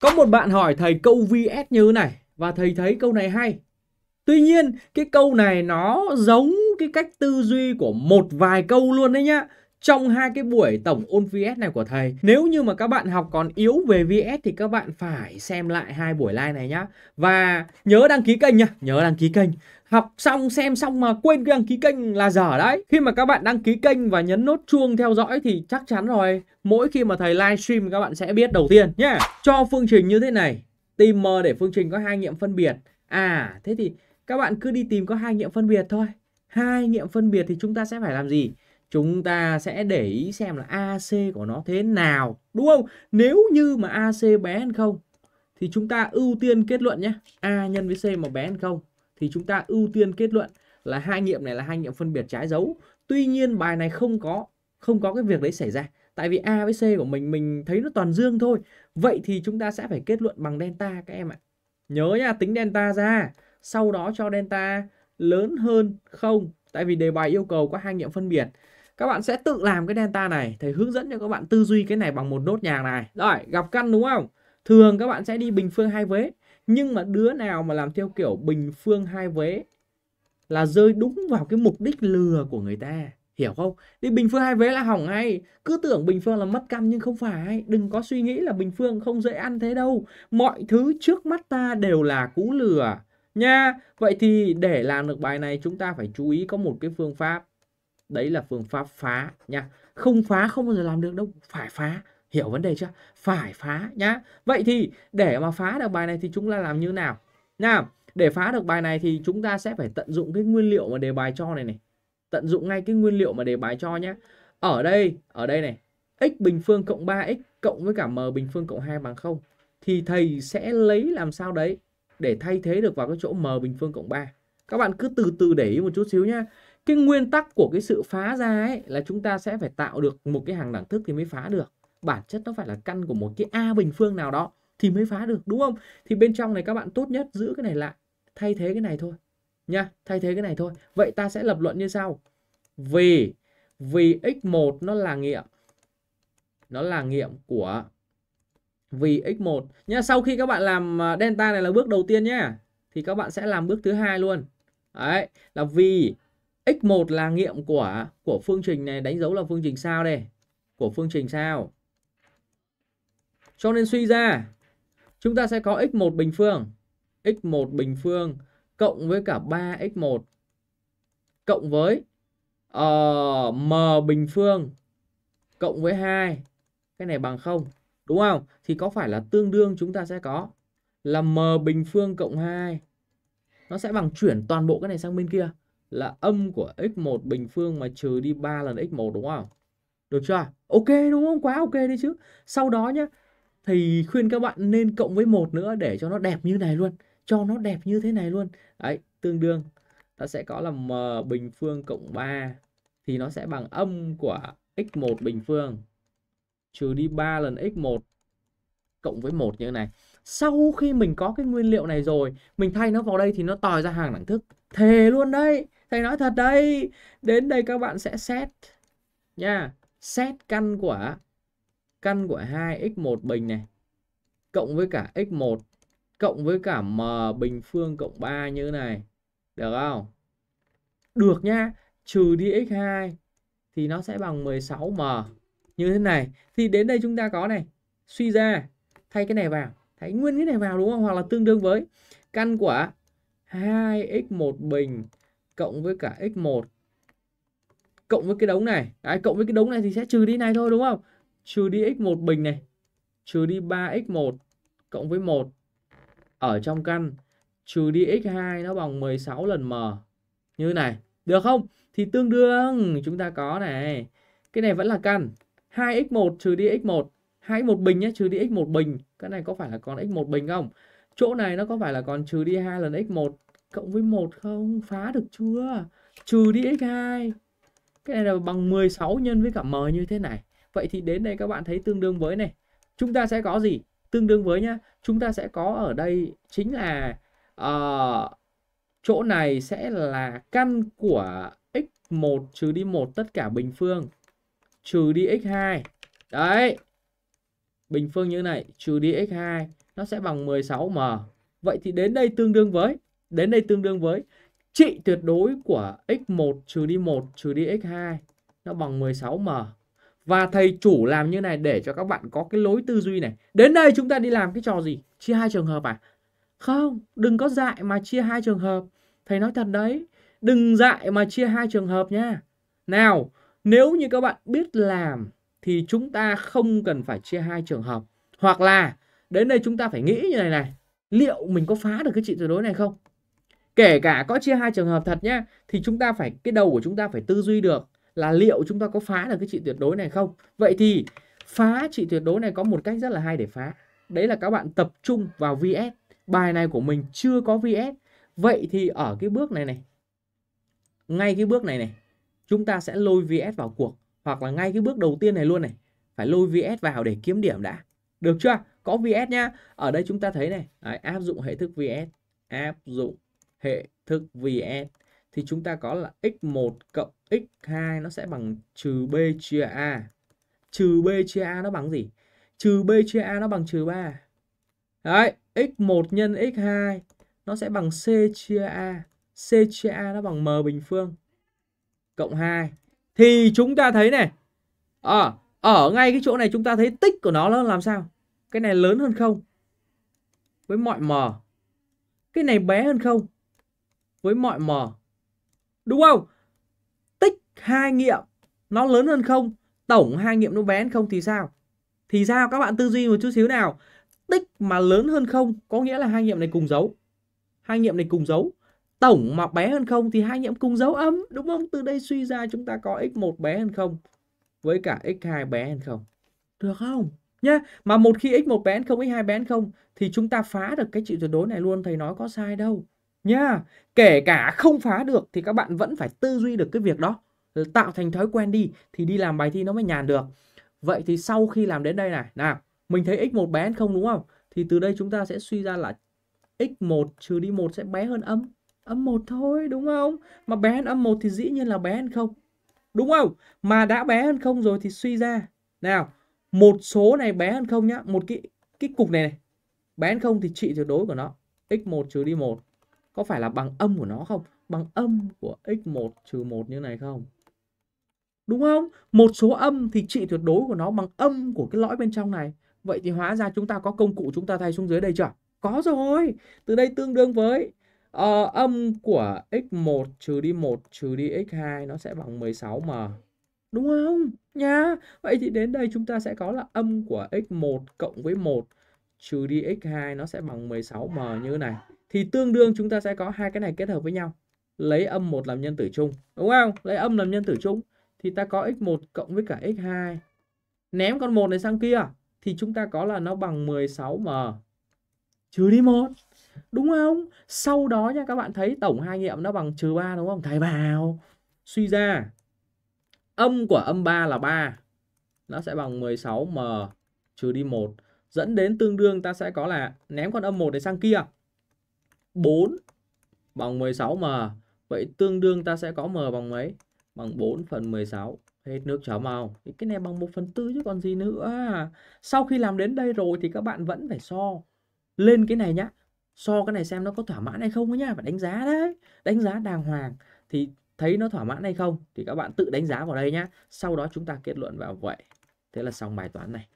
Có một bạn hỏi thầy câu VS như này và thầy thấy câu này hay. Tuy nhiên, cái câu này nó giống cái cách tư duy của một vài câu luôn đấy nhá trong hai cái buổi tổng ôn VS này của thầy. Nếu như mà các bạn học còn yếu về VS thì các bạn phải xem lại hai buổi live này nhá. Và nhớ đăng ký kênh nhá, nhớ đăng ký kênh học xong xem xong mà quên cái đăng ký kênh là dở đấy khi mà các bạn đăng ký kênh và nhấn nốt chuông theo dõi thì chắc chắn rồi mỗi khi mà thầy livestream các bạn sẽ biết đầu tiên nhé cho phương trình như thế này tìm m để phương trình có hai nghiệm phân biệt à thế thì các bạn cứ đi tìm có hai nghiệm phân biệt thôi hai nghiệm phân biệt thì chúng ta sẽ phải làm gì chúng ta sẽ để ý xem là AC của nó thế nào đúng không? Nếu như mà AC bé hơn không thì chúng ta ưu tiên kết luận nhé. A nhân với C mà bé hơn không thì chúng ta ưu tiên kết luận là hai nghiệm này là hai nghiệm phân biệt trái dấu. Tuy nhiên bài này không có không có cái việc đấy xảy ra. Tại vì A với C của mình mình thấy nó toàn dương thôi. Vậy thì chúng ta sẽ phải kết luận bằng delta các em ạ. Nhớ nha, tính delta ra, sau đó cho delta lớn hơn không tại vì đề bài yêu cầu có hai nghiệm phân biệt các bạn sẽ tự làm cái delta này thầy hướng dẫn cho các bạn tư duy cái này bằng một nốt nhạc này rồi gặp căn đúng không thường các bạn sẽ đi bình phương hai vế nhưng mà đứa nào mà làm theo kiểu bình phương hai vế là rơi đúng vào cái mục đích lừa của người ta hiểu không đi bình phương hai vế là hỏng ngay cứ tưởng bình phương là mất căn nhưng không phải đừng có suy nghĩ là bình phương không dễ ăn thế đâu mọi thứ trước mắt ta đều là cú lừa nha. Vậy thì để làm được bài này chúng ta phải chú ý có một cái phương pháp. Đấy là phương pháp phá nha. Không phá không bao giờ làm được đâu, phải phá. Hiểu vấn đề chưa? Phải phá nhá. Vậy thì để mà phá được bài này thì chúng ta làm như nào? nha để phá được bài này thì chúng ta sẽ phải tận dụng cái nguyên liệu mà đề bài cho này này. Tận dụng ngay cái nguyên liệu mà đề bài cho nhé. Ở đây, ở đây này, x bình phương cộng 3x cộng với cả m bình phương cộng 2 bằng 0 thì thầy sẽ lấy làm sao đấy để thay thế được vào cái chỗ m bình phương cộng 3. Các bạn cứ từ từ để ý một chút xíu nhá. Cái nguyên tắc của cái sự phá ra ấy là chúng ta sẽ phải tạo được một cái hàng đẳng thức thì mới phá được. Bản chất nó phải là căn của một cái a bình phương nào đó thì mới phá được đúng không? Thì bên trong này các bạn tốt nhất giữ cái này lại, thay thế cái này thôi. Nha, thay thế cái này thôi. Vậy ta sẽ lập luận như sau. Vì vì x1 nó là nghiệm nó là nghiệm của vì x1 nhá. Sau khi các bạn làm à, delta này là bước đầu tiên nhá. Thì các bạn sẽ làm bước thứ hai luôn. Đấy, là vì x1 là nghiệm của của phương trình này đánh dấu là phương trình sao đây, của phương trình sao. Cho nên suy ra chúng ta sẽ có x1 bình phương, x1 bình phương cộng với cả 3x1 cộng với uh, m bình phương cộng với 2 cái này bằng 0. Đúng không? Thì có phải là tương đương chúng ta sẽ có là m bình phương cộng 2 nó sẽ bằng chuyển toàn bộ cái này sang bên kia là âm của x1 bình phương mà trừ đi 3 lần x1 đúng không? Được chưa? Ok đúng không? Quá ok đi chứ. Sau đó nhá, thì khuyên các bạn nên cộng với một nữa để cho nó đẹp như này luôn. Cho nó đẹp như thế này luôn. Đấy, tương đương. Ta sẽ có là m bình phương cộng 3 thì nó sẽ bằng âm của x1 bình phương trừ đi 3 lần x1 cộng với 1 như thế này. Sau khi mình có cái nguyên liệu này rồi, mình thay nó vào đây thì nó tòi ra hàng đẳng thức. Thề luôn đấy, thầy nói thật đây Đến đây các bạn sẽ xét nha, xét căn của căn của 2x1 bình này cộng với cả x1 cộng với cả m bình phương cộng 3 như thế này. Được không? Được nha, trừ đi x2 thì nó sẽ bằng 16m như thế này thì đến đây chúng ta có này suy ra thay cái này vào thấy nguyên cái này vào đúng không hoặc là tương đương với căn của 2x1 bình cộng với cả x1 cộng với cái đống này đấy, cộng với cái đống này thì sẽ trừ đi này thôi đúng không trừ đi x1 bình này trừ đi 3x1 cộng với 1 ở trong căn trừ đi x2 nó bằng 16 lần m như này được không thì tương đương chúng ta có này cái này vẫn là căn 2x1 trừ đi x1 1 bình nhé trừ đi x1 bình cái này có phải là còn x1 bình không chỗ này nó có phải là còn trừ đi 2 lần x1 cộng với 1 không phá được chưa trừ đi x2 cái này là bằng 16 nhân với cả m như thế này vậy thì đến đây các bạn thấy tương đương với này chúng ta sẽ có gì tương đương với nhá chúng ta sẽ có ở đây chính là uh, chỗ này sẽ là căn của x1 trừ đi 1 tất cả bình phương trừ đi x2. Đấy. Bình phương như này trừ đi x2 nó sẽ bằng 16m. Vậy thì đến đây tương đương với đến đây tương đương với trị tuyệt đối của x1 trừ đi 1 trừ đi x2 nó bằng 16m. Và thầy chủ làm như này để cho các bạn có cái lối tư duy này. Đến đây chúng ta đi làm cái trò gì? Chia hai trường hợp à? Không, đừng có dạy mà chia hai trường hợp. Thầy nói thật đấy, đừng dạy mà chia hai trường hợp nha. Nào, nếu như các bạn biết làm thì chúng ta không cần phải chia hai trường hợp. Hoặc là đến đây chúng ta phải nghĩ như này này, liệu mình có phá được cái trị tuyệt đối này không? Kể cả có chia hai trường hợp thật nhé, thì chúng ta phải cái đầu của chúng ta phải tư duy được là liệu chúng ta có phá được cái trị tuyệt đối này không? Vậy thì phá trị tuyệt đối này có một cách rất là hay để phá. Đấy là các bạn tập trung vào VS. Bài này của mình chưa có VS. Vậy thì ở cái bước này này, ngay cái bước này này, chúng ta sẽ lôi VS vào cuộc hoặc là ngay cái bước đầu tiên này luôn này phải lôi VS vào để kiếm điểm đã được chưa có VS nhá ở đây chúng ta thấy này đấy, áp dụng hệ thức VS áp dụng hệ thức VS thì chúng ta có là x1 cộng x2 nó sẽ bằng trừ b chia a trừ b chia a nó bằng gì trừ b chia a nó bằng trừ 3 đấy x1 nhân x2 nó sẽ bằng c chia a c chia a nó bằng m bình phương cộng 2 thì chúng ta thấy này à, ở ngay cái chỗ này chúng ta thấy tích của nó là làm sao cái này lớn hơn không với mọi m cái này bé hơn không với mọi m đúng không tích hai nghiệm nó lớn hơn không tổng hai nghiệm nó bé hơn không thì sao thì sao các bạn tư duy một chút xíu nào tích mà lớn hơn không có nghĩa là hai nghiệm này cùng dấu hai nghiệm này cùng dấu tổng mà bé hơn không thì hai nhiễm cùng dấu âm đúng không từ đây suy ra chúng ta có x1 bé hơn không với cả x2 bé hơn không được không nhá mà một khi x1 bé hơn không x2 bé hơn không thì chúng ta phá được cái trị tuyệt đối này luôn thầy nói có sai đâu nhá kể cả không phá được thì các bạn vẫn phải tư duy được cái việc đó tạo thành thói quen đi thì đi làm bài thi nó mới nhàn được vậy thì sau khi làm đến đây này nào mình thấy x1 bé hơn không đúng không thì từ đây chúng ta sẽ suy ra là x1 trừ đi 1 sẽ bé hơn âm âm một thôi đúng không mà bé hơn âm một thì dĩ nhiên là bé hơn không đúng không mà đã bé hơn không rồi thì suy ra nào một số này bé hơn không nhá một cái cái cục này này bé hơn không thì trị tuyệt đối của nó x1 trừ đi 1 có phải là bằng âm của nó không bằng âm của x1 trừ 1 như này không đúng không một số âm thì trị tuyệt đối của nó bằng âm của cái lõi bên trong này vậy thì hóa ra chúng ta có công cụ chúng ta thay xuống dưới đây chưa có rồi từ đây tương đương với Ờ, âm của x1 trừ đi 1 trừ đi x2 nó sẽ bằng 16m. Đúng không? Nha. Vậy thì đến đây chúng ta sẽ có là âm của x1 cộng với 1 trừ đi x2 nó sẽ bằng 16m như thế này. Thì tương đương chúng ta sẽ có hai cái này kết hợp với nhau. Lấy âm 1 làm nhân tử chung. Đúng không? Lấy âm làm nhân tử chung. Thì ta có x1 cộng với cả x2. Ném con 1 này sang kia. Thì chúng ta có là nó bằng 16m. Trừ đi 1. Đúng không? Sau đó nha các bạn thấy tổng hai nghiệm nó bằng trừ 3 đúng không? Thay vào. Suy ra âm của âm 3 là 3. Nó sẽ bằng 16m trừ đi 1. Dẫn đến tương đương ta sẽ có là ném con âm 1 này sang kia. 4 bằng 16m. Vậy tương đương ta sẽ có m bằng mấy? Bằng 4 phần 16 hết nước cháo màu cái này bằng 1 phần tư chứ còn gì nữa sau khi làm đến đây rồi thì các bạn vẫn phải so lên cái này nhá so cái này xem nó có thỏa mãn hay không nhá phải đánh giá đấy đánh giá đàng hoàng thì thấy nó thỏa mãn hay không thì các bạn tự đánh giá vào đây nhá sau đó chúng ta kết luận vào vậy thế là xong bài toán này